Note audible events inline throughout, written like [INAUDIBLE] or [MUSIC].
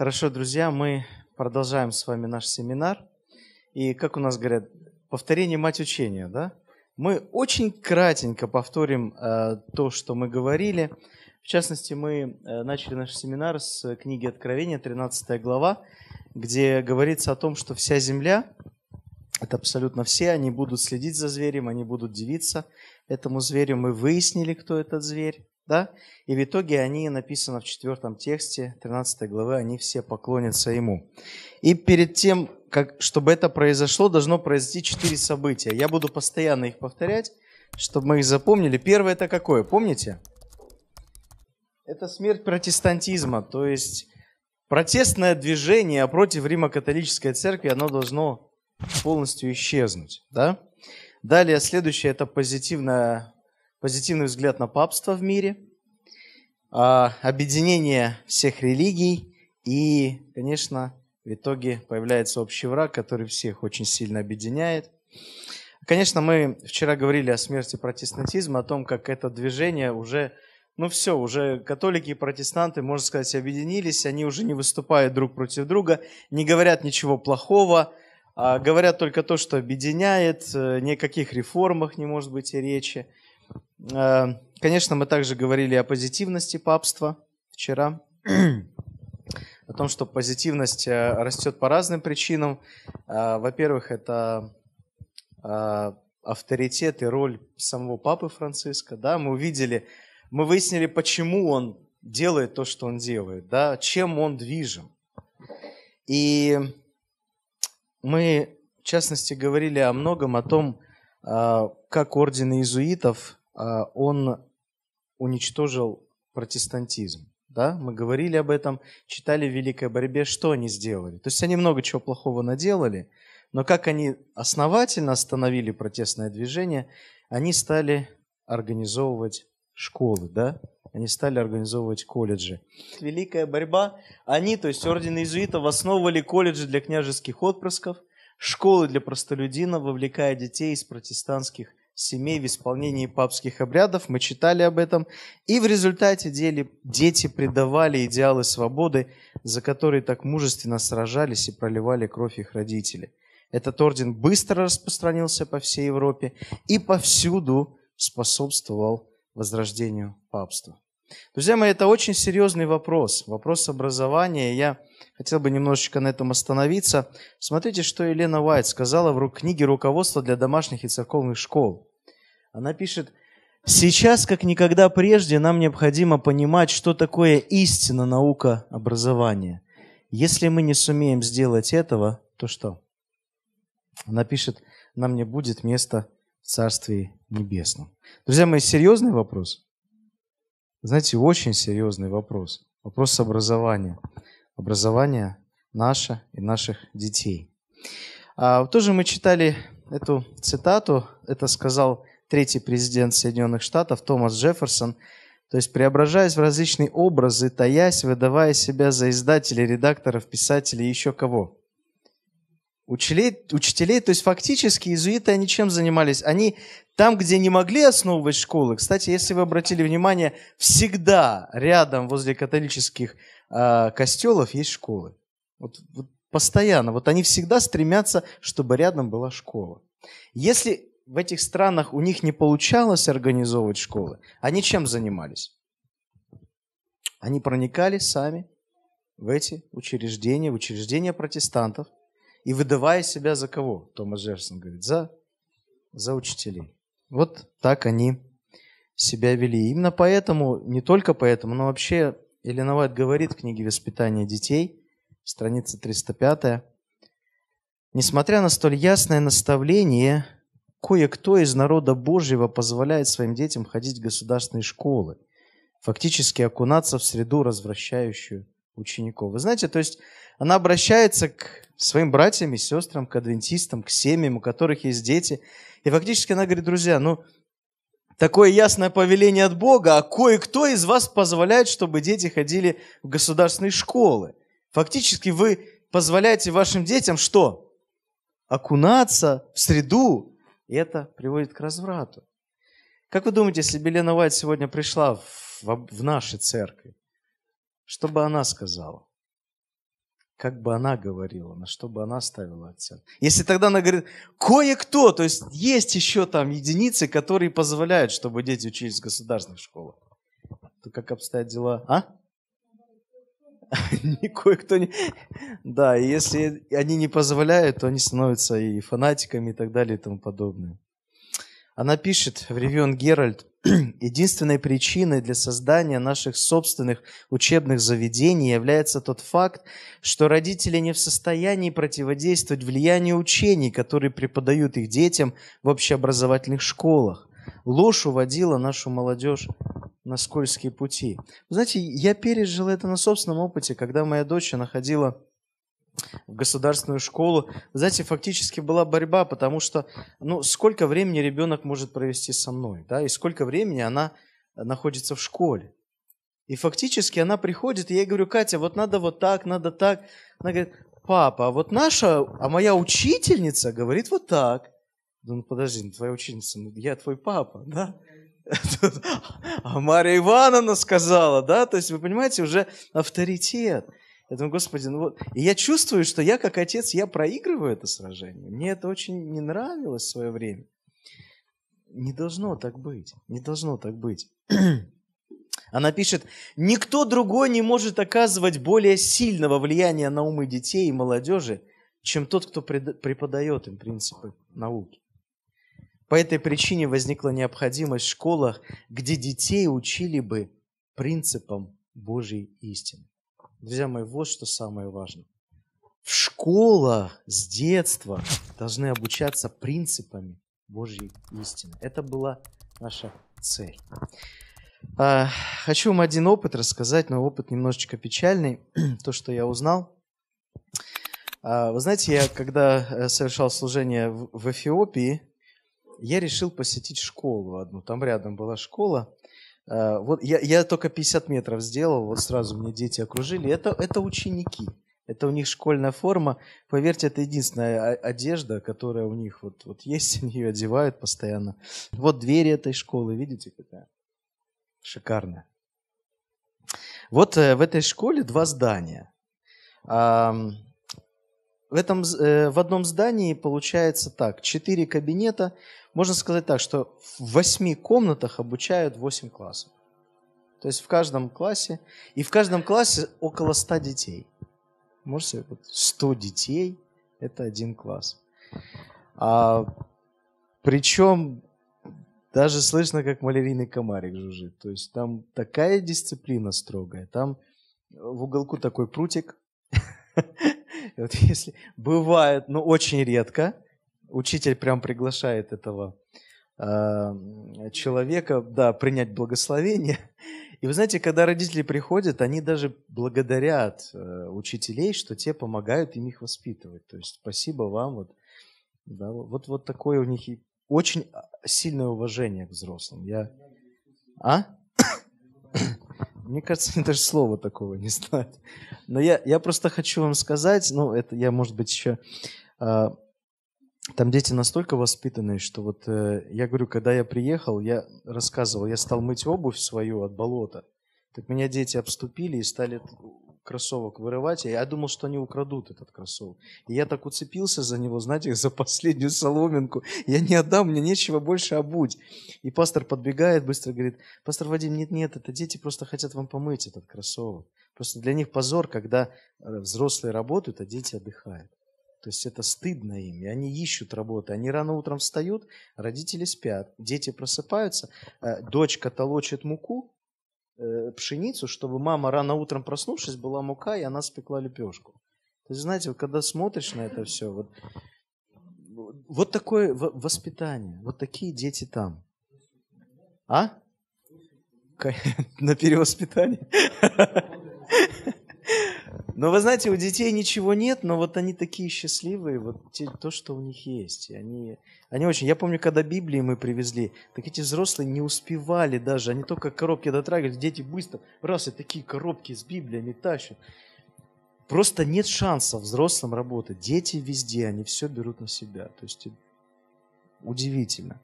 Хорошо, друзья, мы продолжаем с вами наш семинар. И как у нас говорят, повторение мать учения, да? Мы очень кратенько повторим э, то, что мы говорили. В частности, мы э, начали наш семинар с книги Откровения, 13 глава, где говорится о том, что вся земля, это абсолютно все, они будут следить за зверем, они будут дивиться этому зверю. Мы выяснили, кто этот зверь. Да? И в итоге они, написано в четвертом тексте 13 главы, они все поклонятся Ему. И перед тем, как, чтобы это произошло, должно произойти четыре события. Я буду постоянно их повторять, чтобы мы их запомнили. Первое это какое? Помните? Это смерть протестантизма, то есть протестное движение против Римо-католической церкви, оно должно полностью исчезнуть. Да? Далее, следующее – это позитивное, позитивный взгляд на папство в мире – а, объединение всех религий и, конечно, в итоге появляется общий враг, который всех очень сильно объединяет. Конечно, мы вчера говорили о смерти протестантизма, о том, как это движение уже, ну все, уже католики и протестанты, можно сказать, объединились, они уже не выступают друг против друга, не говорят ничего плохого, а говорят только то, что объединяет, э, никаких реформах не может быть и речи. Э, конечно, мы также говорили о позитивности папства вчера, [CLEARS THROAT] о том, что позитивность э, растет по разным причинам. Э, во-первых, это авторитет и роль самого папы Франциска. Да? Мы увидели, мы выяснили, почему он делает то, что он делает, да? чем он движим. И мы, в частности, говорили о многом, о том, как орден иезуитов Э, он уничтожил протестантизм. Да? Мы говорили об этом, читали в «Великой борьбе», что они сделали. То есть они много чего плохого наделали, но как они основательно остановили протестное движение, они стали организовывать школы, да? Они стали организовывать колледжи. Великая борьба. Они, то есть орден иезуитов, основывали колледжи для княжеских отпрысков, школы для простолюдина, вовлекая детей из протестантских семей в исполнении папских обрядов, мы читали об этом, и в результате деле дети предавали идеалы свободы, за которые так мужественно сражались и проливали кровь их родители Этот орден быстро распространился по всей Европе и повсюду способствовал возрождению папства. Друзья мои, это очень серьезный вопрос, вопрос образования. Я хотел бы немножечко на этом остановиться. Смотрите, что Елена Уайт сказала в книге «Руководство для домашних и церковных школ». Она пишет, «Сейчас, как никогда прежде, нам необходимо понимать, что такое истинно наука образования. Если мы не сумеем сделать этого, то что?» Она пишет, «Нам не будет места в Царстве Небесном». Друзья мои, серьезный вопрос – знаете, очень серьезный вопрос. Вопрос образования. Образование наше и наших детей. А, тоже мы читали эту цитату. Это сказал третий президент Соединенных Штатов Томас Джефферсон. То есть, преображаясь в различные образы, таясь, выдавая себя за издателей, редакторов, писателей и еще кого – Учителей, учителей, то есть фактически иезуиты, они чем занимались? Они там, где не могли основывать школы, кстати, если вы обратили внимание, всегда рядом возле католических э, а, костелов есть школы. Вот, вот постоянно. Вот они всегда стремятся, чтобы рядом была школа. Если в этих странах у них не получалось организовывать школы, они чем занимались? Они проникали сами в эти учреждения, в учреждения протестантов – и выдавая себя за кого? Томас Джефферсон говорит, за, за учителей. Вот так они себя вели. именно поэтому, не только поэтому, но вообще Елена говорит в книге «Воспитание детей», страница 305, «Несмотря на столь ясное наставление, кое-кто из народа Божьего позволяет своим детям ходить в государственные школы, фактически окунаться в среду, развращающую учеников. Вы знаете, то есть она обращается к своим братьям и сестрам, к адвентистам, к семьям, у которых есть дети. И фактически она говорит, друзья, ну, такое ясное повеление от Бога, а кое-кто из вас позволяет, чтобы дети ходили в государственные школы. Фактически вы позволяете вашим детям что? Окунаться в среду. И это приводит к разврату. Как вы думаете, если Белена Уайт сегодня пришла в, в, в нашей церкви, что бы она сказала? как бы она говорила, на что бы она ставила акцент. Если тогда она говорит, кое-кто, то есть есть еще там единицы, которые позволяют, чтобы дети учились в государственных школах, то как обстоят дела? А? [LAUGHS] Не кое кто не... Да, и если они не позволяют, то они становятся и фанатиками и так далее и тому подобное. Она пишет в Ревьон Геральт, [CLEARS THROAT] единственной причиной для создания наших собственных учебных заведений является тот факт, что родители не в состоянии противодействовать влиянию учений, которые преподают их детям в общеобразовательных школах. Ложь уводила нашу молодежь на скользкие пути. знаете, я пережил это на собственном опыте, когда моя дочь находила в государственную школу. Знаете, фактически была борьба, потому что, ну, сколько времени ребенок может провести со мной, да, и сколько времени она э, находится в школе. И фактически она приходит, и я ей говорю, Катя, вот надо вот так, надо так. Она говорит, папа, а вот наша, а моя учительница говорит вот так. Ну подожди, ну, твоя учительница, ну я твой папа, да? [LAUGHS] А Мария Ивановна сказала, да? То есть, вы понимаете, уже авторитет – я думаю, господи, ну вот. И я чувствую, что я как отец, я проигрываю это сражение. Мне это очень не нравилось в свое время. Не должно так быть. Не должно так быть. [CLEARS THROAT] Она пишет, никто другой не может оказывать более сильного влияния на умы детей и молодежи, чем тот, кто преподает им принципы науки. По этой причине возникла необходимость в школах, где детей учили бы принципам Божьей истины. Друзья мои, вот что самое важное. В школах с детства должны обучаться принципами Божьей истины. Это была наша цель. А, хочу вам один опыт рассказать, но опыт немножечко печальный, [CLEARS THROAT] то, что я узнал. А, вы знаете, я когда э, совершал служение в, в Эфиопии, я решил посетить школу одну. Там рядом была школа. Э, вот я, я только 50 метров сделал, вот сразу мне дети окружили. Это, это ученики. Это у них школьная форма. Поверьте, это единственная одежда, которая у них вот, вот есть, [LAUGHS] они ее одевают постоянно. Вот двери этой школы, видите, какая шикарная. Вот э, в этой школе два здания. В, этом, э, в одном здании получается так, четыре кабинета, можно сказать так, что в восьми комнатах обучают восемь классов. То есть в каждом классе, и в каждом классе около ста детей. Можете, сто детей – это один класс. А, причем даже слышно, как малярийный комарик жужжит. То есть там такая дисциплина строгая. Там в уголку такой прутик. [LAUGHS] Вот если бывает, но очень редко – учитель прям приглашает этого э, человека, да, принять благословение. И вы знаете, когда родители приходят, они даже благодарят э, учителей, что те помогают им их воспитывать. То есть спасибо вам. Вот, да, вот, вот такое у них и очень а, сильное уважение к взрослым. Я... А? [COUGHS] Мне кажется, они даже слова такого не знают. Но я, я просто хочу вам сказать, ну, это я, может быть, еще а, там дети настолько воспитанные, что вот э, я говорю, когда я приехал, я рассказывал, я стал мыть обувь свою от болота. Так меня дети обступили и стали кроссовок вырывать. Я думал, что они украдут этот кроссовок. И я так уцепился за него, знаете, [LAUGHS] за последнюю соломинку. Я не отдам, мне нечего больше обуть. А и пастор подбегает быстро, говорит, пастор Вадим, нет-нет, это дети просто хотят вам помыть этот кроссовок. Просто для них позор, когда э, взрослые работают, а дети отдыхают. То есть это стыдно им, и они ищут работы. Они рано утром встают, родители спят, дети просыпаются, э, дочка толочит муку, э, пшеницу, чтобы мама рано утром проснувшись, была мука, и она спекла лепешку. То есть, знаете, когда смотришь на это все, вот, вот такое воспитание, вот такие дети там. А? [LAUGHS] На перевоспитание? [LAUGHS] Но вы знаете, у детей ничего нет, но вот они такие счастливые, вот те, то, что у них есть. они, они очень... Я помню, когда Библии мы привезли, так эти взрослые не успевали даже, они только коробки дотрагивались, дети быстро, раз, и такие коробки с Библиями тащат. Просто нет шанса взрослым работать. Дети везде, они все берут на себя. То есть э, удивительно.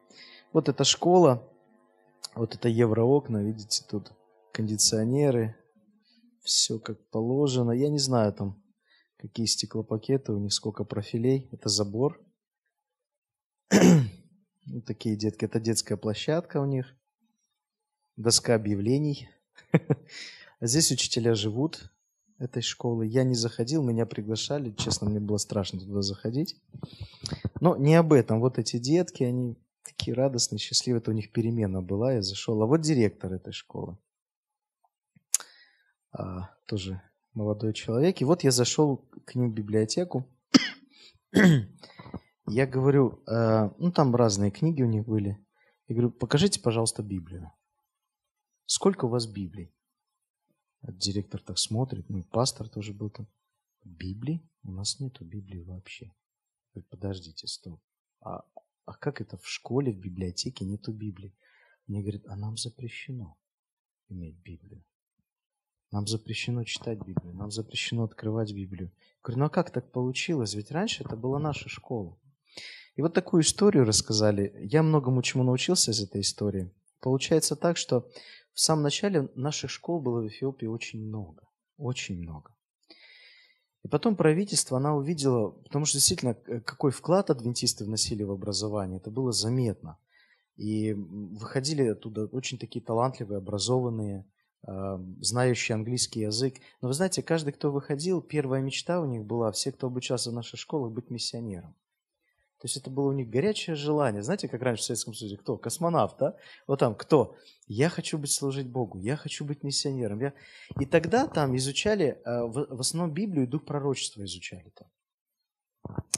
Вот эта школа, вот это евроокна, видите, тут кондиционеры, все как положено. Я не знаю там, какие стеклопакеты, у них сколько профилей. Это забор. [CLEARS THROAT] вот такие детки. Это детская площадка у них. Доска объявлений. [LAUGHS] А Здесь учителя живут этой школы. Я не заходил, меня приглашали. Честно, мне было страшно туда заходить. Но не об этом. Вот эти детки, они такие радостные, счастливые. Это у них перемена была. Я зашел. А вот директор этой школы а, тоже молодой человек. И вот я зашел к ним в библиотеку. [COUGHS] я говорю, э, ну там разные книги у них были. Я говорю, покажите, пожалуйста, Библию. Сколько у вас Библий? А директор так смотрит, ну и пастор тоже был там. Библии? У нас нету Библии вообще. говорю, подождите, стоп. А, а как это в школе, в библиотеке нету Библии? Мне говорят, а нам запрещено иметь Библию. Нам запрещено читать Библию, нам запрещено открывать Библию. Я говорю, ну а как так получилось? Ведь раньше это была наша школа. И вот такую историю рассказали. Я многому чему научился из этой истории. Получается так, что в самом начале наших школ было в Эфиопии очень много. Очень много. И потом правительство, она увидела, потому что действительно, какой вклад адвентисты вносили в образование, это было заметно. И выходили оттуда очень такие талантливые, образованные Эм, знающий английский язык. Но вы знаете, каждый, кто выходил, первая мечта у них была, все, кто обучался в нашей школе, быть миссионером. То есть это было у них горячее желание. Знаете, как раньше в Советском Союзе, кто? Космонавт, да? Вот там, кто? Я хочу быть служить Богу, я хочу быть миссионером. Я... И тогда там изучали, э, в основном Библию и Дух пророчества изучали там.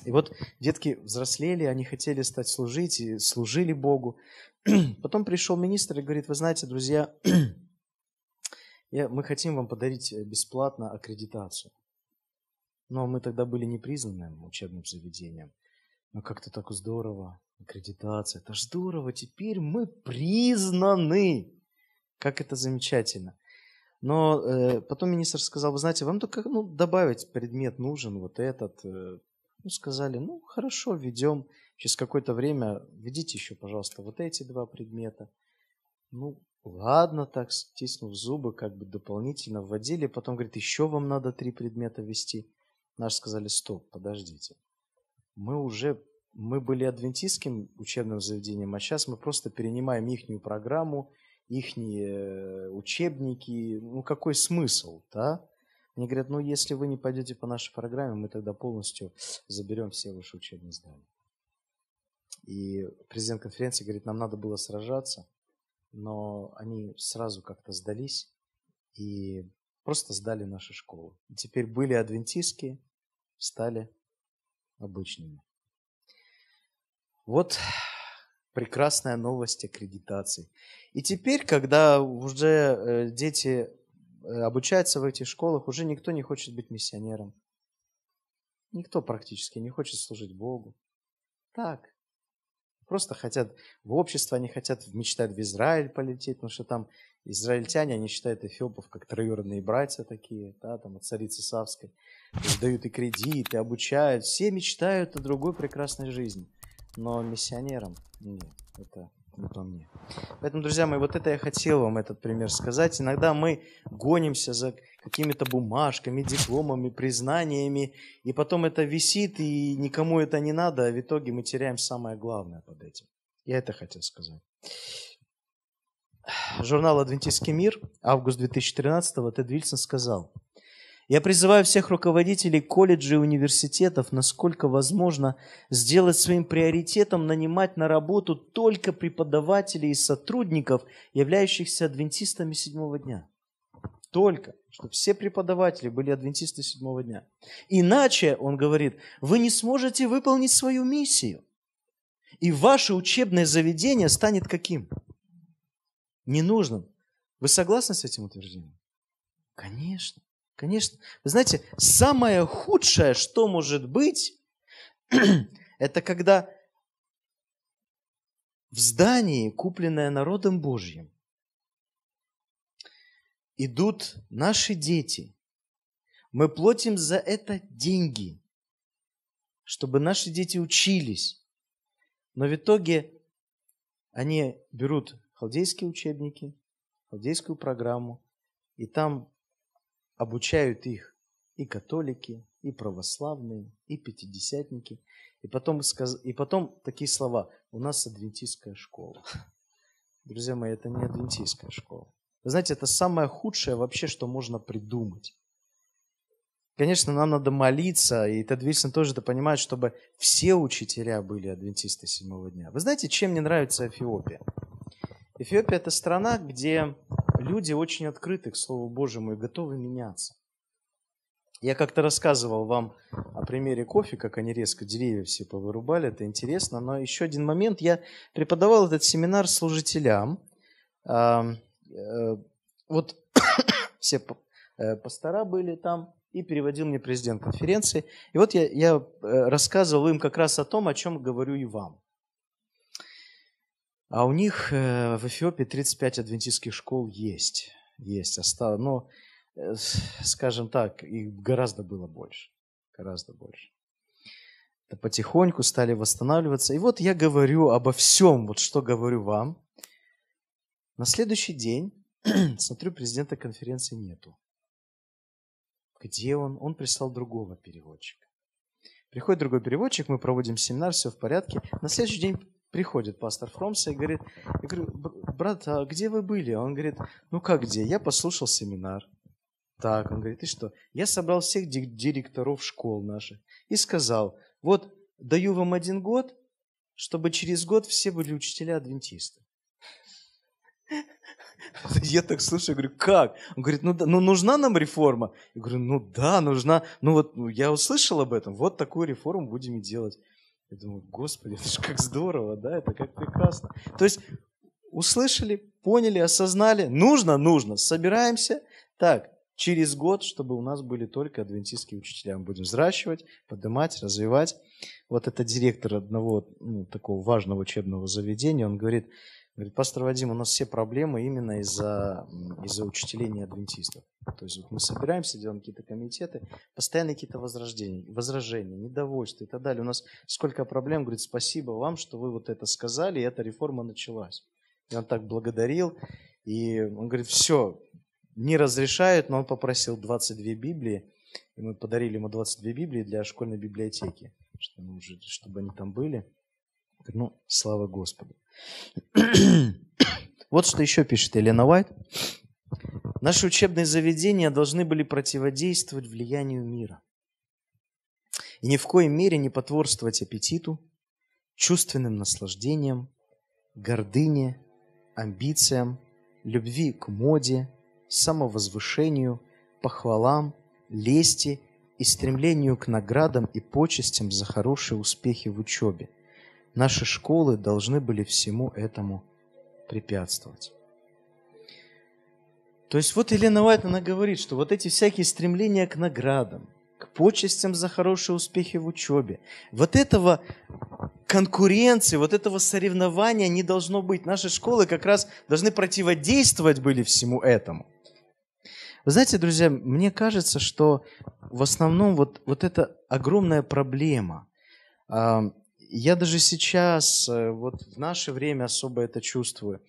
И вот детки взрослели, они хотели стать служить и служили Богу. [CLEARS THROAT] Потом пришел министр и говорит, вы знаете, друзья, [CLEARS THROAT] Я, мы хотим вам подарить э, бесплатно аккредитацию. Но мы тогда были не признанным учебным заведением. Но ну, как-то так здорово. Аккредитация. Это ж здорово. Теперь мы признаны. Как это замечательно. Но э, потом министр сказал, вы знаете, вам только ну, добавить предмет нужен, вот этот. Э». ну, сказали, ну, хорошо, ведем. Через какое-то время введите еще, пожалуйста, вот эти два предмета. Ну, Ладно, так, стиснув зубы, как бы дополнительно вводили. Потом говорит, еще вам надо три предмета вести. Наш сказали, стоп, подождите. Мы уже, мы были адвентистским учебным заведением, а сейчас мы просто перенимаем их программу, их э, учебники. Ну, какой смысл, да? Они говорят, ну, если вы не пойдете по нашей программе, мы тогда полностью заберем все ваши учебные здания. И президент конференции говорит, нам надо было сражаться – но они сразу как-то сдались и просто сдали нашу школу И теперь были адвентистские, стали обычными. Вот прекрасная новость аккредитации. И теперь, когда уже э, дети э, обучаются в этих школах, уже никто не хочет быть миссионером. Никто практически не хочет служить Богу. Так, Просто хотят в общество, они хотят мечтают в Израиль полететь, потому что там израильтяне, они считают эфиопов как троюродные братья такие, да, там от царицы Савской. дают и кредиты, и обучают. Все мечтают о другой прекрасной жизни. Но миссионерам нет, это ну, не по мне. Поэтому, друзья мои, вот это я хотел вам этот пример сказать. Иногда мы гонимся за какими-то бумажками, дипломами, признаниями, и потом это висит, и никому это не надо, а в итоге мы теряем самое главное под этим. Я это хотел сказать. Журнал «Адвентистский мир», август 2013-го, Тед Вильсон сказал – я призываю всех руководителей колледжей и университетов, насколько возможно, сделать своим приоритетом нанимать на работу только преподавателей и сотрудников, являющихся адвентистами седьмого дня. Только, чтобы все преподаватели были адвентисты седьмого дня. Иначе, он говорит, вы не сможете выполнить свою миссию. И ваше учебное заведение станет каким? Ненужным. Вы согласны с этим утверждением? Конечно. Конечно. Вы знаете, самое худшее, что может быть, [CLEARS THROAT] это когда в здании, купленное народом Божьим, идут наши дети. Мы платим за это деньги, чтобы наши дети учились. Но в итоге они берут халдейские учебники, халдейскую программу, и там обучают их и католики, и православные, и пятидесятники. И потом, и потом такие слова. У нас адвентистская школа. Друзья мои, это не адвентистская школа. Вы знаете, это самое худшее вообще, что можно придумать. Конечно, нам надо молиться, и это действительно тоже это понимает, чтобы все учителя были адвентисты седьмого дня. Вы знаете, чем мне нравится Эфиопия? Эфиопия – это страна, где люди очень открыты к Слову Божьему и готовы меняться. Я как-то рассказывал вам о примере кофе, как они резко деревья все повырубали, это интересно. Но еще один момент, я преподавал этот семинар служителям. А, э, вот [COUGHS] все э, пастора были там, и переводил мне президент конференции. И вот я, я э, рассказывал им как раз о том, о чем говорю и вам. А у них э, в Эфиопии 35 адвентистских школ есть. Есть, осталось. Но, э, скажем так, их гораздо было больше. Гораздо больше. Это потихоньку стали восстанавливаться. И вот я говорю обо всем, вот что говорю вам. На следующий день, [CLEARS THROAT] смотрю, президента конференции нету. Где он? Он прислал другого переводчика. Приходит другой переводчик, мы проводим семинар, все в порядке. На следующий день Приходит пастор Фромса и говорит, я говорю, брат, а где вы были? Он говорит, ну как где? Я послушал семинар. Так, он говорит, и что? Я собрал всех директоров школ наших и сказал, вот даю вам один год, чтобы через год все были учителя-адвентисты. [LAUGHS] Я так слушаю, говорю, как? Он говорит, ну, да, ну нужна нам реформа? Я говорю, ну да, нужна. Ну вот ну, я услышал об этом, вот такую реформу будем и делать. Я думаю, господи, это же как здорово, да, это как прекрасно. То есть услышали, поняли, осознали, нужно, нужно, собираемся. Так, через год, чтобы у нас были только адвентистские учителя. Мы будем взращивать, поднимать, развивать. Вот это директор одного ну, такого важного учебного заведения, он говорит, Говорит, пастор Вадим, у нас все проблемы именно из-за из учителей неадвентистов. То есть вот мы собираемся, делаем какие-то комитеты, постоянно какие-то возражения, возражения, недовольства и так далее. У нас сколько проблем, говорит, спасибо вам, что вы вот это сказали, и эта реформа началась. И он так благодарил, и он говорит, все, не разрешают, но он попросил 22 Библии, и мы подарили ему 22 Библии для школьной библиотеки, чтобы они там были. Говорю, ну, слава Господу. [COUGHS] вот что еще пишет Елена Уайт. Наши учебные заведения должны были противодействовать влиянию мира. И ни в коей мере не потворствовать аппетиту, чувственным наслаждениям, гордыне, амбициям, любви к моде, самовозвышению, похвалам, лести и стремлению к наградам и почестям за хорошие успехи в учебе – Наши школы должны были всему этому препятствовать. То есть вот Елена Уайт, она говорит, что вот эти всякие стремления к наградам, к почестям за хорошие успехи в учебе, вот этого конкуренции, вот этого соревнования не должно быть. Наши школы как раз должны противодействовать были всему этому. Вы знаете, друзья, мне кажется, что в основном вот, вот эта огромная проблема а, – я даже сейчас, э, вот в наше время особо это чувствую.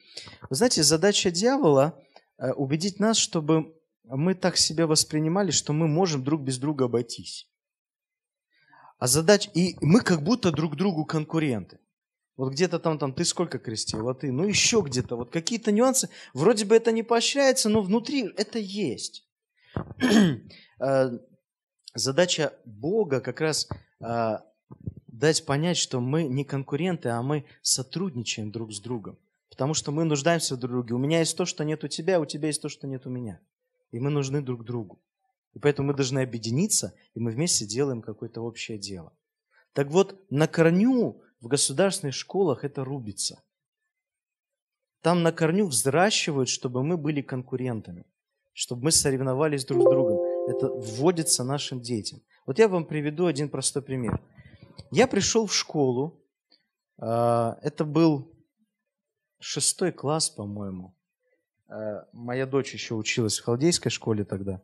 Вы знаете, задача дьявола э, – убедить нас, чтобы мы так себя воспринимали, что мы можем друг без друга обойтись. А задач... И мы как будто друг другу конкуренты. Вот где-то там, там, ты сколько крестил, а ты, ну еще где-то, вот какие-то нюансы. Вроде бы это не поощряется, но внутри это есть. [CLEARS THROAT] Э, задача Бога как раз а, дать понять, что мы не конкуренты, а мы сотрудничаем друг с другом. Потому что мы нуждаемся друг в друге. У меня есть то, что нет у тебя, а у тебя есть то, что нет у меня. И мы нужны друг другу. И поэтому мы должны объединиться, и мы вместе делаем какое-то общее дело. Так вот, на корню в государственных школах это рубится. Там на корню взращивают, чтобы мы были конкурентами, чтобы мы соревновались друг с другом. Это вводится нашим детям. Вот я вам приведу один простой пример – я пришел в школу, э, это был шестой класс, по-моему. Э, моя дочь еще училась в халдейской школе тогда.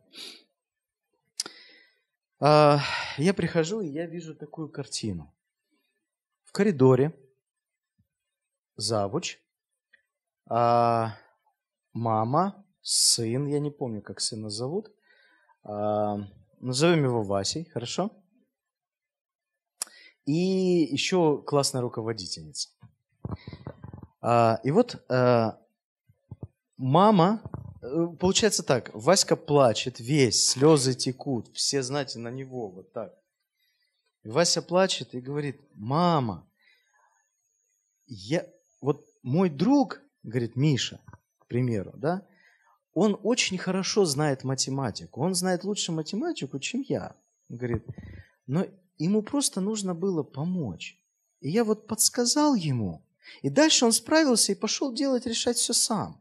Э, я прихожу, и я вижу такую картину. В коридоре завуч, а, мама, сын, я не помню, как сына зовут, назовем его Васей, хорошо? Хорошо и еще классная руководительница. А, и вот а, мама, э, получается так, Васька плачет весь, слезы текут, все, знаете, на него вот так. И Вася плачет и говорит, мама, я, вот мой друг, говорит Миша, к примеру, да, он очень хорошо знает математику, он знает лучше математику, чем я, говорит, но Ему просто нужно было помочь. И я вот подсказал ему. И дальше он справился и пошел делать, решать все сам.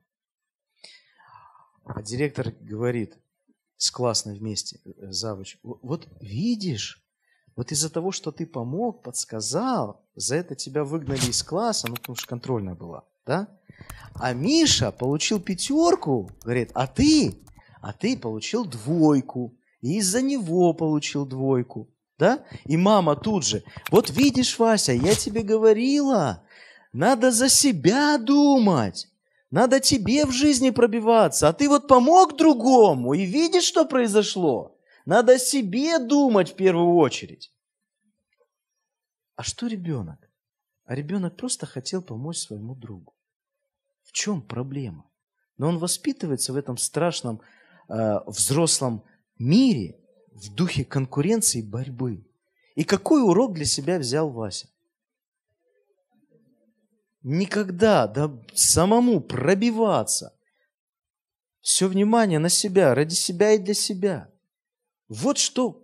А директор говорит с классной вместе, э, завуч, вот видишь, вот из-за того, что ты помог, подсказал, за это тебя выгнали из класса, ну, потому что контрольная была, да? А Миша получил пятерку, говорит, а ты, а ты получил двойку, и из-за него получил двойку. Да? И мама тут же, вот видишь, Вася, я тебе говорила, надо за себя думать. Надо тебе в жизни пробиваться, а ты вот помог другому и видишь, что произошло. Надо себе думать в первую очередь. А что ребенок? А ребенок просто хотел помочь своему другу. В чем проблема? Но он воспитывается в этом страшном э, взрослом мире, в духе конкуренции и борьбы. И какой урок для себя взял Вася? Никогда да, самому пробиваться. Все внимание на себя, ради себя и для себя. Вот что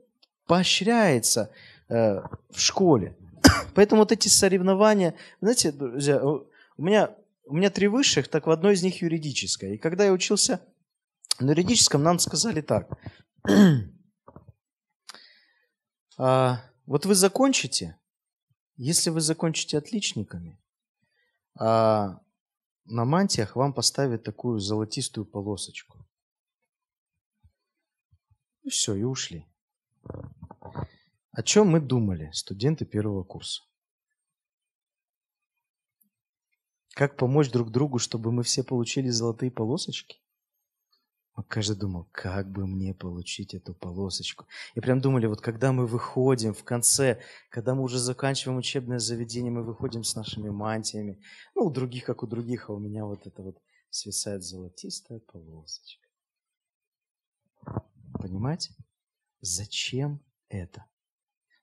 поощряется э, в школе. [COUGHS] Поэтому вот эти соревнования, знаете, друзья, у меня, у меня три высших, так в одной из них юридическая. И когда я учился на юридическом, нам сказали так. А, вот вы закончите, если вы закончите отличниками, а, на мантиях вам поставят такую золотистую полосочку. И все, и ушли. О чем мы думали, студенты первого курса? Как помочь друг другу, чтобы мы все получили золотые полосочки? Каждый думал, как бы мне получить эту полосочку. И прям думали, вот когда мы выходим в конце, когда мы уже заканчиваем учебное заведение, мы выходим с нашими мантиями. Ну, у других, как у других, а у меня вот это вот свисает золотистая полосочка. Понимаете? Зачем это?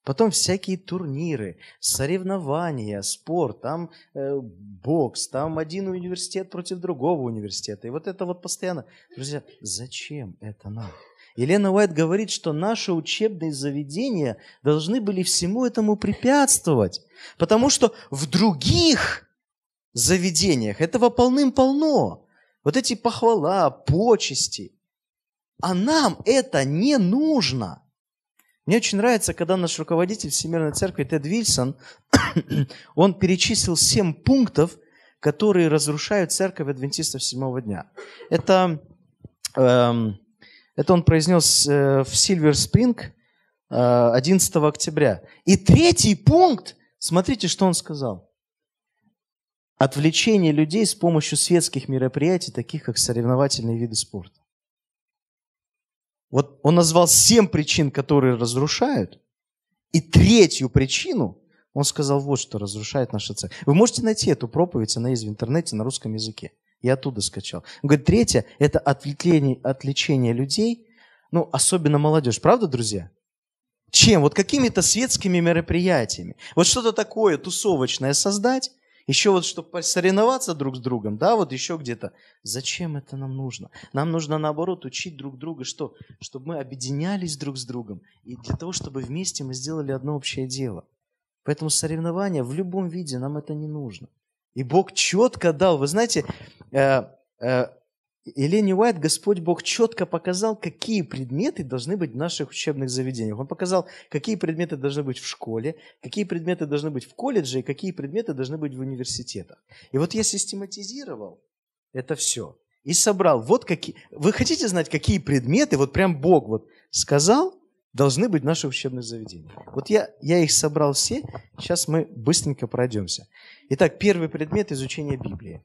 Потом всякие турниры, соревнования, спорт, там э, бокс, там один университет против другого университета. И вот это вот постоянно. Друзья, зачем это нам? Елена Уайт говорит, что наши учебные заведения должны были всему этому препятствовать, потому что в других заведениях этого полным-полно. Вот эти похвала, почести. А нам это не нужно – мне очень нравится, когда наш руководитель Всемирной Церкви Тед Вильсон, [COUGHS] он перечислил семь пунктов, которые разрушают церковь адвентистов седьмого дня. Это, э, это он произнес э, в Сильвер Спринг 11 октября. И третий пункт, смотрите, что он сказал. Отвлечение людей с помощью светских мероприятий, таких как соревновательные виды спорта. Вот он назвал семь причин, которые разрушают, и третью причину он сказал, вот что разрушает наши церкви. Вы можете найти эту проповедь, она есть в интернете на русском языке. Я оттуда скачал. Он говорит, третье – это отвлечение, отвлечение людей, ну, особенно молодежь. Правда, друзья? Чем? Вот какими-то светскими мероприятиями. Вот что-то такое тусовочное создать, еще вот чтобы соревноваться друг с другом, да, вот еще где-то. Зачем это нам нужно? Нам нужно, наоборот, учить друг друга, что? Чтобы мы объединялись друг с другом, и для того, чтобы вместе мы сделали одно общее дело. Поэтому соревнования в любом виде нам это не нужно. И Бог четко дал, вы знаете, э, э Елене Уайт Господь Бог четко показал, какие предметы должны быть в наших учебных заведениях. Он показал, какие предметы должны быть в школе, какие предметы должны быть в колледже и какие предметы должны быть в университетах. И вот я систематизировал это все и собрал. Вот какие... Вы хотите знать, какие предметы, вот прям Бог вот сказал, должны быть в наших учебных заведениях. Вот я, я их собрал все, сейчас мы быстренько пройдемся. Итак, первый предмет – изучения Библии.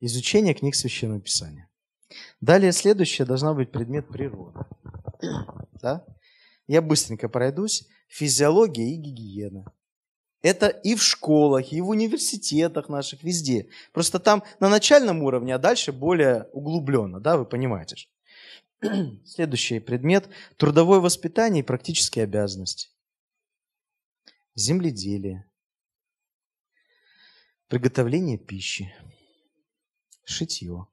Изучение книг Священного Писания. Далее следующее должна быть предмет природы. [CLEARS THROAT] Да? Я быстренько пройдусь. Физиология и гигиена. Это и в школах, и в университетах наших, везде. Просто там на начальном уровне, а дальше более углубленно, да, вы понимаете. Же. [CLEARS THROAT] Следующий предмет – трудовое воспитание и практические обязанности. Земледелие, приготовление пищи – шитье,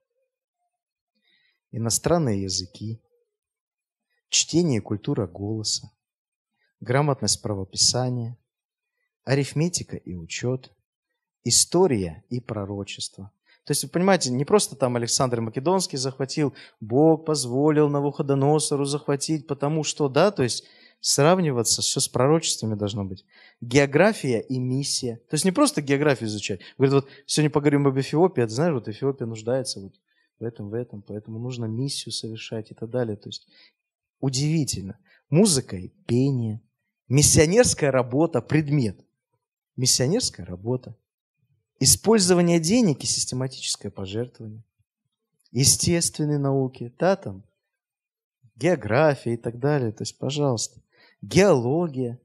иностранные языки, чтение и культура голоса, грамотность правописания, арифметика и учет, история и пророчество. То есть, вы понимаете, не просто там Александр Македонский захватил, Бог позволил Навуходоносору захватить, потому что, да, то есть сравниваться все с пророчествами должно быть. География и миссия. То есть не просто географию изучать. Говорит, вот сегодня поговорим об Эфиопии, а ты знаешь, вот Эфиопия нуждается вот в этом, в этом, поэтому нужно миссию совершать и так далее. То есть удивительно. Музыка и пение, миссионерская работа, предмет. Миссионерская работа. Использование денег и систематическое пожертвование. Естественные науки, да, там, география и так далее. То есть, пожалуйста геология,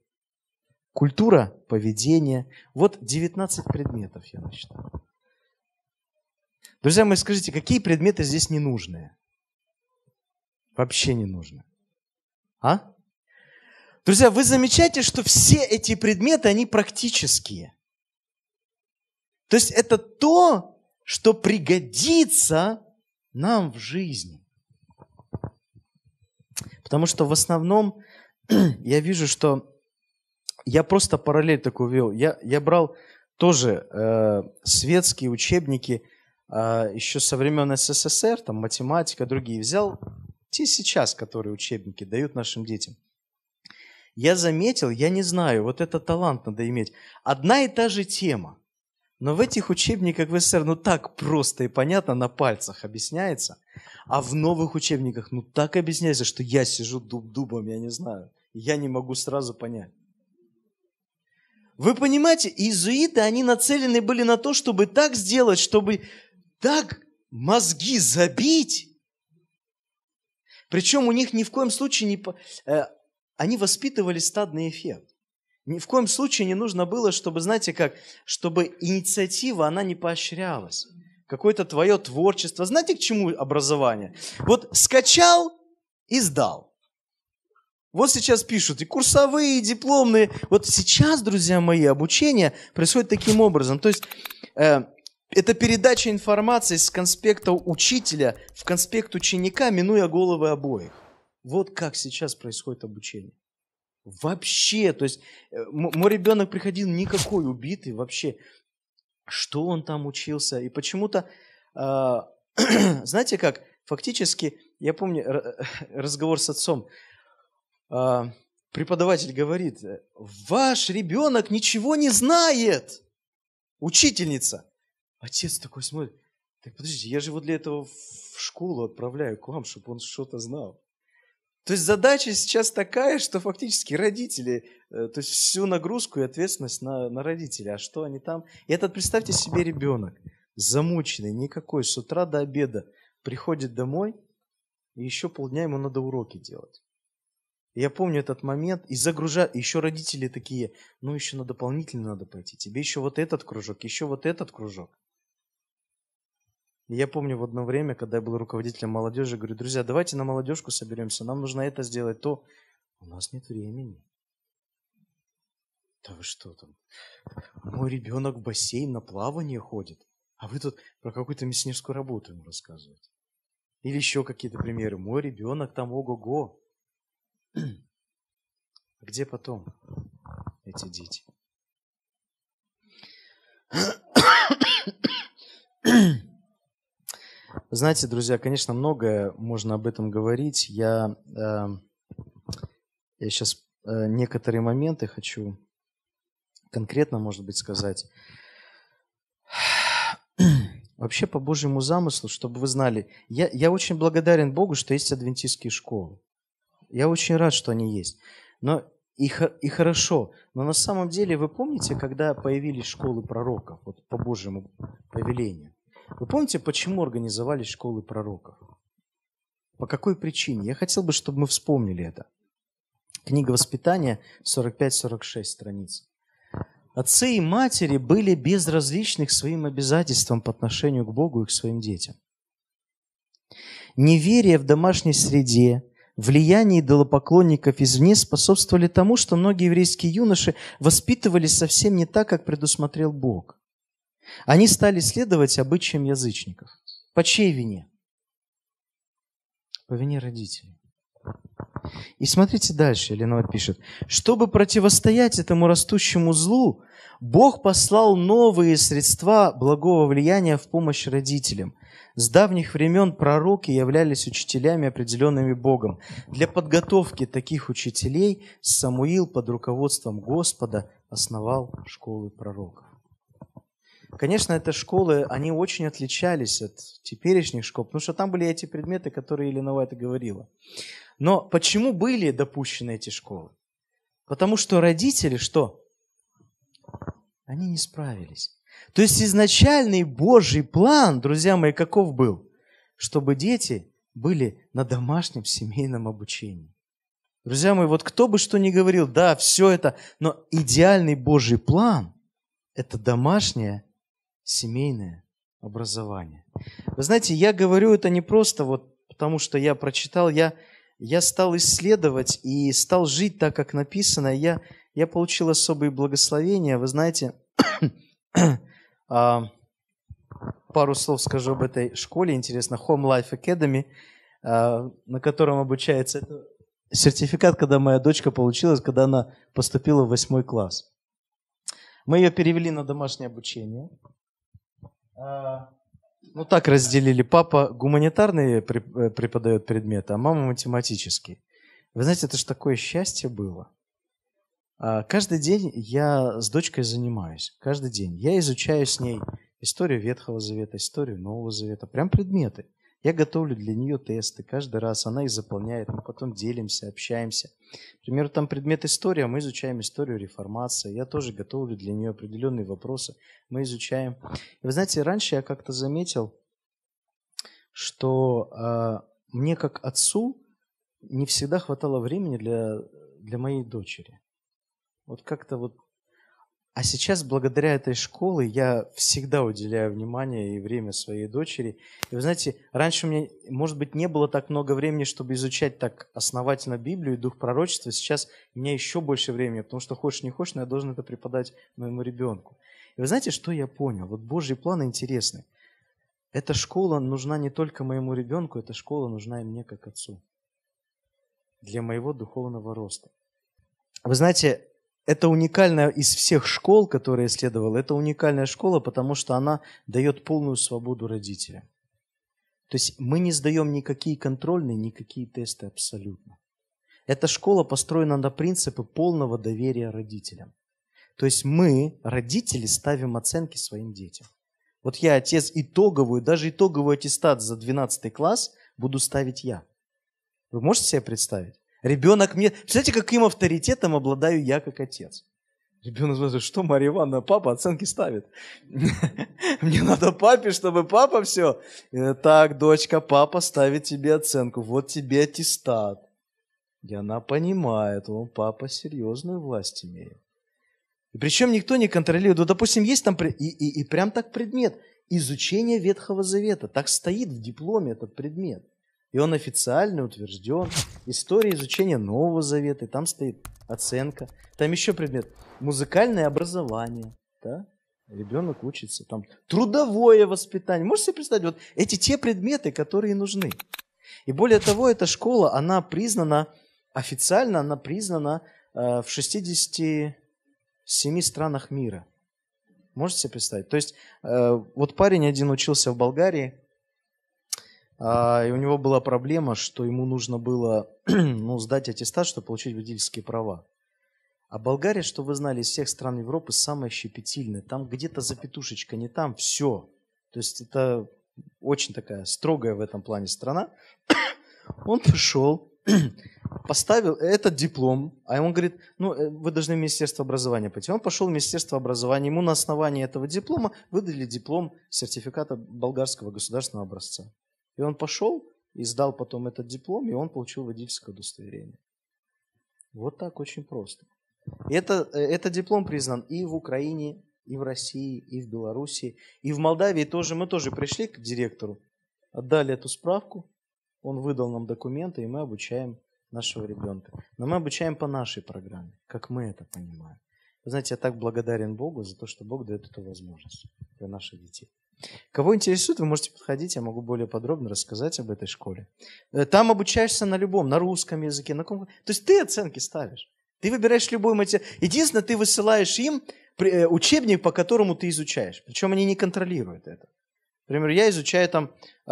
культура поведения. Вот 19 предметов я насчитал. Друзья мои, скажите, какие предметы здесь ненужные? Вообще не нужно. А? Друзья, вы замечаете, что все эти предметы, они практические. То есть это то, что пригодится нам в жизни. Потому что в основном [CLEARS THROAT] я вижу, что я просто параллель такую вел. Я, я брал тоже э, светские учебники э, еще со времен СССР, там математика, другие. Взял те сейчас, которые учебники дают нашим детям. Я заметил, я не знаю, вот это талант надо иметь. Одна и та же тема. Но в этих учебниках в СССР ну так просто и понятно на пальцах объясняется, а в новых учебниках ну так объясняется, что я сижу дуб дубом, я не знаю я не могу сразу понять. Вы понимаете, иезуиты, они нацелены были на то, чтобы так сделать, чтобы так мозги забить. Причем у них ни в коем случае не... Э, они воспитывали стадный эффект. Ни в коем случае не нужно было, чтобы, знаете как, чтобы инициатива, она не поощрялась. Какое-то твое творчество. Знаете, к чему образование? Вот скачал и сдал. Вот сейчас пишут и курсовые, и дипломные. Вот сейчас, друзья мои, обучение происходит таким образом. То есть э, это передача информации с конспекта учителя в конспект ученика, минуя головы обоих. Вот как сейчас происходит обучение. Вообще, то есть э, мой ребенок приходил никакой убитый вообще. Что он там учился? И почему-то, э, [CLEARS THROAT] знаете как, фактически, я помню э, [LAUGHS] разговор с отцом, а, преподаватель говорит, ваш ребенок ничего не знает. Учительница. Отец такой смотрит, так подождите, я же его для этого в школу отправляю к вам, чтобы он что-то знал. То есть задача сейчас такая, что фактически родители, э, то есть всю нагрузку и ответственность на, на родителей, а что они там. И этот, представьте себе, ребенок, замученный, никакой, с утра до обеда, приходит домой, и еще полдня ему надо уроки делать. Я помню этот момент, и загружают, еще родители такие, ну еще на дополнительный надо пойти, тебе еще вот этот кружок, еще вот этот кружок. Я помню в одно время, когда я был руководителем молодежи, говорю, друзья, давайте на молодежку соберемся, нам нужно это сделать, то у нас нет времени. Да вы что там? Мой ребенок в бассейн на плавание ходит, а вы тут про какую-то мясническую работу ему рассказываете. Или еще какие-то примеры. Мой ребенок там ого-го. [CLEARS THROAT] где потом эти дети? [CLEARS THROAT] Знаете, друзья, конечно, многое можно об этом говорить. Я, э, я сейчас э, некоторые моменты хочу конкретно, может быть, сказать. [CLEARS THROAT] Вообще, по Божьему замыслу, чтобы вы знали, я, я очень благодарен Богу, что есть адвентистские школы. Я очень рад, что они есть. Но и, и хорошо. Но на самом деле, вы помните, когда появились школы пророков, вот по Божьему повелению? Вы помните, почему организовались школы пророков? По какой причине? Я хотел бы, чтобы мы вспомнили это. Книга воспитания, 45-46 страниц. Отцы и матери были безразличны к своим обязательствам по отношению к Богу и к своим детям. Неверие в домашней среде, влияние идолопоклонников извне способствовали тому, что многие еврейские юноши воспитывались совсем не так, как предусмотрел Бог. Они стали следовать обычаям язычников. По чьей вине? По вине родителей. И смотрите дальше, Ленор пишет. Чтобы противостоять этому растущему злу, Бог послал новые средства благого влияния в помощь родителям. С давних времен пророки являлись учителями, определенными Богом. Для подготовки таких учителей Самуил под руководством Господа основал школы пророков. Конечно, эти школы, они очень отличались от теперешних школ, потому что там были эти предметы, которые Еленова это говорила. Но почему были допущены эти школы? Потому что родители что? Они не справились. То есть изначальный Божий план, друзья мои, каков был? Чтобы дети были на домашнем семейном обучении. Друзья мои, вот кто бы что ни говорил, да, все это, но идеальный Божий план – это домашнее семейное образование. Вы знаете, я говорю это не просто вот потому, что я прочитал, я я стал исследовать и стал жить так, как написано. Я, я получил особые благословения. Вы знаете, [COUGHS] а, пару слов скажу об этой школе, интересно, Home Life Academy, а, на котором обучается. сертификат, когда моя дочка получилась, когда она поступила в восьмой класс. Мы ее перевели на домашнее обучение. А, ну так разделили. Папа гуманитарные э, преподает предметы, а мама математические. Вы знаете, это же такое счастье было. А, каждый день я с дочкой занимаюсь. Каждый день. Я изучаю с ней историю Ветхого Завета, историю Нового Завета. Прям предметы. Я готовлю для нее тесты каждый раз, она их заполняет, мы потом делимся, общаемся. Например, там предмет история, мы изучаем историю реформации, я тоже готовлю для нее определенные вопросы, мы изучаем. И вы знаете, раньше я как-то заметил, что э, мне как отцу не всегда хватало времени для, для моей дочери. Вот как-то вот а сейчас, благодаря этой школе, я всегда уделяю внимание и время своей дочери. И вы знаете, раньше у меня, может быть, не было так много времени, чтобы изучать так основательно Библию и дух пророчества. Сейчас у меня еще больше времени, потому что хочешь не хочешь, но я должен это преподать моему ребенку. И вы знаете, что я понял? Вот Божий план интересный. Эта школа нужна не только моему ребенку, эта школа нужна и мне как отцу. Для моего духовного роста. Вы знаете, это уникальная из всех школ, которые я следовал, это уникальная школа, потому что она дает полную свободу родителям. То есть мы не сдаем никакие контрольные, никакие тесты абсолютно. Эта школа построена на принципы полного доверия родителям. То есть мы, родители, ставим оценки своим детям. Вот я, отец, итоговую, даже итоговый аттестат за 12 класс буду ставить я. Вы можете себе представить? Ребенок мне... Представляете, каким авторитетом обладаю я как отец? Ребенок смотрит, что Марья Ивановна, папа оценки ставит. [LAUGHS] Мне надо папе, чтобы папа все. Э, так, дочка, папа ставит тебе оценку. Вот тебе аттестат. И она понимает, он папа серьезную власть имеет. И причем никто не контролирует. Ну, допустим, есть там и, и, и прям так предмет. Изучение Ветхого Завета. Так стоит в дипломе этот предмет. И он официально утвержден. История изучения Нового Завета, и там стоит оценка. Там еще предмет музыкальное образование. Да? Ребенок учится. Там трудовое воспитание. Можете себе представить, вот эти те предметы, которые нужны. И более того, эта школа, она признана, официально она признана э, в 67 странах мира. Можете себе представить? То есть э, вот парень один учился в Болгарии, а, и у него была проблема, что ему нужно было [CLEARS THROAT] ну, сдать аттестат, чтобы получить водительские права. А Болгария, что вы знали, из всех стран Европы самая щепетильная. Там где-то запятушечка не там, все. То есть это очень такая строгая в этом плане страна. [CLEARS THROAT] Он пришел, [CLEARS THROAT] поставил этот диплом, а он говорит, ну, э, вы должны в Министерство образования пойти. Он пошел в Министерство образования, ему на основании этого диплома выдали диплом сертификата болгарского государственного образца. И он пошел и сдал потом этот диплом, и он получил водительское удостоверение. Вот так очень просто. Это, э, это диплом признан и в Украине, и в России, и в Беларуси, и в Молдавии тоже. Мы тоже пришли к директору, отдали эту справку, он выдал нам документы, и мы обучаем нашего ребенка. Но мы обучаем по нашей программе, как мы это понимаем. Вы знаете, я так благодарен Богу за то, что Бог дает эту возможность для наших детей. Кого интересует, вы можете подходить, я могу более подробно рассказать об этой школе. Э, там обучаешься на любом, на русском языке, на каком... То есть ты оценки ставишь. Ты выбираешь любой материал. Единственное, ты высылаешь им э, учебник, по которому ты изучаешь. Причем они не контролируют это. Например, я изучаю там э,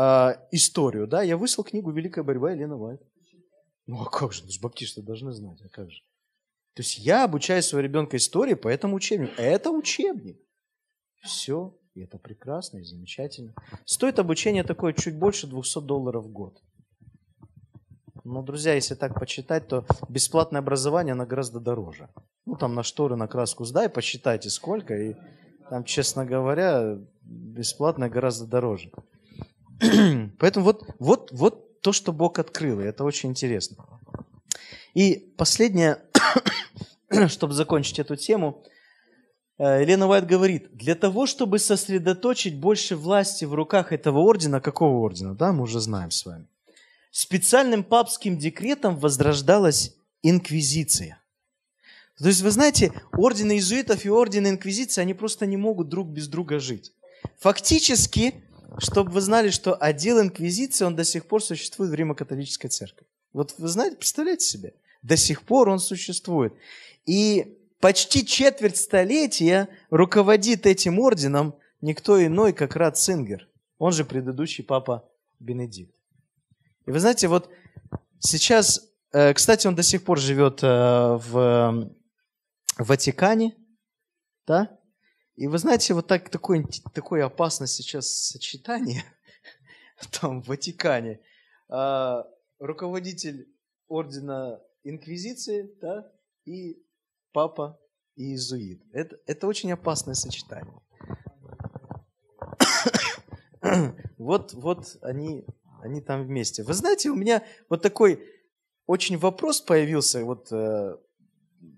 историю, да, я выслал книгу «Великая борьба» Елена Вайт. Ну а как же, ну, баптисты должны знать, а как же. То есть я обучаю своего ребенка истории по этому учебнику. Это учебник. Все. И это прекрасно и замечательно. Стоит обучение такое чуть больше 200 долларов в год. Но, друзья, если так почитать, то бесплатное образование, оно гораздо дороже. Ну, там на шторы, на краску сдай, посчитайте сколько, и там, честно говоря, бесплатное гораздо дороже. [CLEARS THROAT] Поэтому вот, вот, вот то, что Бог открыл, и это очень интересно. И последнее, [CLEARS THROAT] чтобы закончить эту тему – Э, Елена Уайт говорит, для того, чтобы сосредоточить больше власти в руках этого ордена, какого ордена, да, мы уже знаем с вами, специальным папским декретом возрождалась инквизиция. То есть, вы знаете, орден иезуитов и орден инквизиции, они просто не могут друг без друга жить. Фактически, чтобы вы знали, что отдел инквизиции, он до сих пор существует в Римо-католической церкви. Вот вы знаете, представляете себе, до сих пор он существует. И почти четверть столетия руководит этим орденом никто иной, как Рад Цингер, он же предыдущий папа Бенедикт. И вы знаете, вот сейчас, э, кстати, он до сих пор живет э, в Ватикане, да? И вы знаете, вот так, такое, такое опасное сейчас сочетание [LAUGHS] там в Ватикане. Э, руководитель ордена Инквизиции, да, и папа и иезуит. Это, это очень опасное сочетание. [COUGHS] вот, вот они, они там вместе. Вы знаете, у меня вот такой очень вопрос появился. Вот э,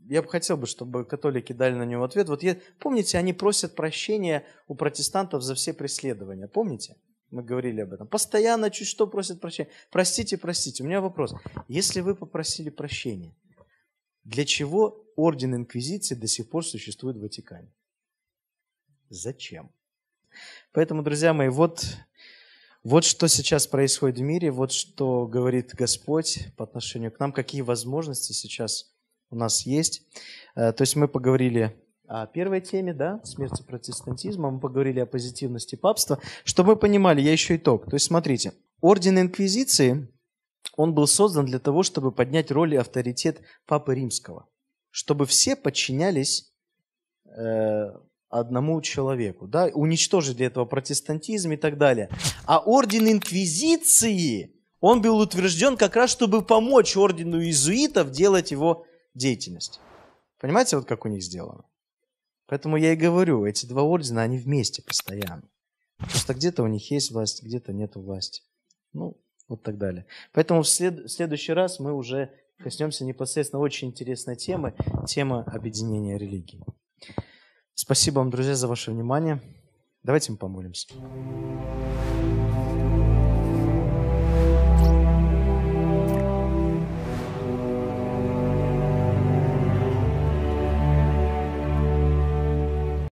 я бы хотел бы, чтобы католики дали на него ответ. Вот я, помните, они просят прощения у протестантов за все преследования. Помните? Мы говорили об этом. Постоянно чуть что просят прощения. Простите, простите. У меня вопрос. Если вы попросили прощения, для чего орден инквизиции до сих пор существует в Ватикане? Зачем? Поэтому, друзья мои, вот, вот что сейчас происходит в мире, вот что говорит Господь по отношению к нам, какие возможности сейчас у нас есть. Э, то есть мы поговорили о первой теме, да, смерти протестантизма, мы поговорили о позитивности папства. Чтобы мы понимали, я еще итог. То есть смотрите, орден инквизиции – он был создан для того, чтобы поднять роль и авторитет Папы Римского, чтобы все подчинялись э, одному человеку, да, уничтожить для этого протестантизм и так далее. А орден инквизиции, он был утвержден как раз, чтобы помочь ордену иезуитов делать его деятельность. Понимаете, вот как у них сделано? Поэтому я и говорю, эти два ордена, они вместе постоянно. Просто где-то у них есть власть, где-то нет власти. Ну, вот так далее. Поэтому в след- в следующий раз мы уже коснемся непосредственно очень интересной темы, тема объединения религий. Спасибо вам, друзья, за ваше внимание. Давайте мы помолимся.